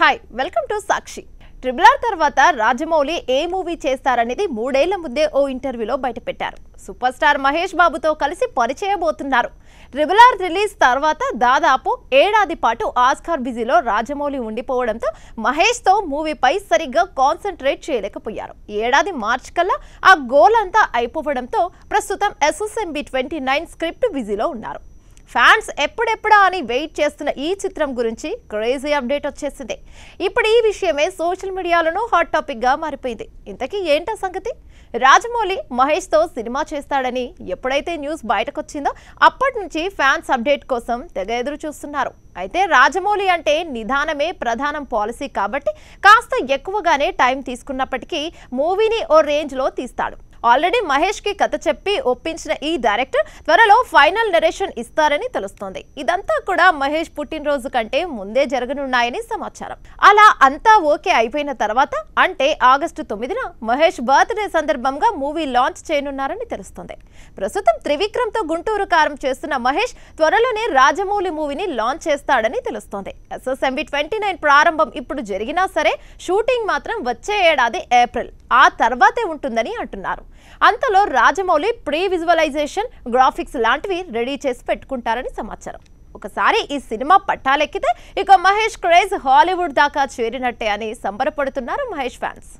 hi welcome to Sakshi triple R తర్వాత రాజమౌళి ఏ movie చేస్తారనేది మూడేళ్ల ముందే ఓ ఇంటర్వ్యూలో బయటపెట్టారు సూపర్ స్టార్ మహేష్ బాబుతో కలిసి పరిచయబోతున్నారు ట్రిబుల్ ఆర్ రిలీజ్ తర్వాత దాదాపు ఏడాది పాటు ఆస్కార్ బిజీలో రాజమౌళి ఉండిపోవడంతో మహేష్తో మూవీపై సరిగ్గా కాన్సన్ట్రేట్ చేయలేకపోయారు ఏడాది మార్చ్ కల్లా ఆ గోల్ అంతా అయిపోవడంతో ప్రస్తుతం ఎస్ఎస్ఎంబి ట్వంటీ నైన్ స్క్రిప్ట్ బిజీలో ఉన్నారు ఫ్యాన్స్ ఎప్పుడెప్పుడా అని వెయిట్ చేస్తున్న ఈ చిత్రం గురించి క్రేజీ అప్డేట్ వచ్చేసింది ఇప్పుడు ఈ విషయమే సోషల్ మీడియాలోనూ హాట్ టాపిక్గా మారిపోయింది ఇంతకీ ఏంటో సంగతి రాజమౌళి మహేష్తో సినిమా చేస్తాడని ఎప్పుడైతే న్యూస్ బయటకొచ్చిందో అప్పటి నుంచి ఫ్యాన్స్ అప్డేట్ కోసం తెగ ఎదురు చూస్తున్నారు అయితే రాజమౌళి అంటే నిదానమే ప్రధానం పాలసీ కాబట్టి కాస్త ఎక్కువగానే టైం తీసుకున్నప్పటికీ మూవీని ఓ రేంజ్లో తీస్తాడు ఆల్రెడీ మహేష్ కి కథ చెప్పి ఒప్పించిన ఈ డైరెక్టర్ త్వరలో ఫైనల్ నెరేషన్ ఇస్తారని తెలుస్తోంది ఇదంతా కూడా మహేష్ పుట్టినరోజు కంటే ముందే జరగనున్నాయని సమాచారం అలా అంతా ఓకే అయిపోయిన తర్వాత అంటే ఆగస్టు తొమ్మిదిన మహేష్ బర్త్డే సందర్భంగా మూవీ లాంచ్ చేయనున్నారని తెలుస్తోంది ప్రస్తుతం త్రివిక్రమ్ తో గుంటూరు కారం చేస్తున్న మహేష్ త్వరలోనే రాజమౌళి మూవీని లాంచ్ చేస్తాడని తెలుస్తోంది ఎస్ఎస్ఎంబి ట్వంటీ నైన్ ప్రారంభం ఇప్పుడు జరిగినా సరే షూటింగ్ మాత్రం వచ్చే ఏడాది ఏప్రిల్ ఆ తర్వాతే ఉంటుందని అంటున్నారు అంతలో రాజమౌళి ప్రీ విజువలైజేషన్ గ్రాఫిక్స్ లాంటివి రెడీ చేసి పెట్టుకుంటారని సమాచారం ఒకసారి ఈ సినిమా పట్టాలెక్కితే ఇక మహేష్ క్రేజ్ హాలీవుడ్ దాకా చేరినట్టే అని సంబరపడుతున్నారు మహేష్ ఫ్యాన్స్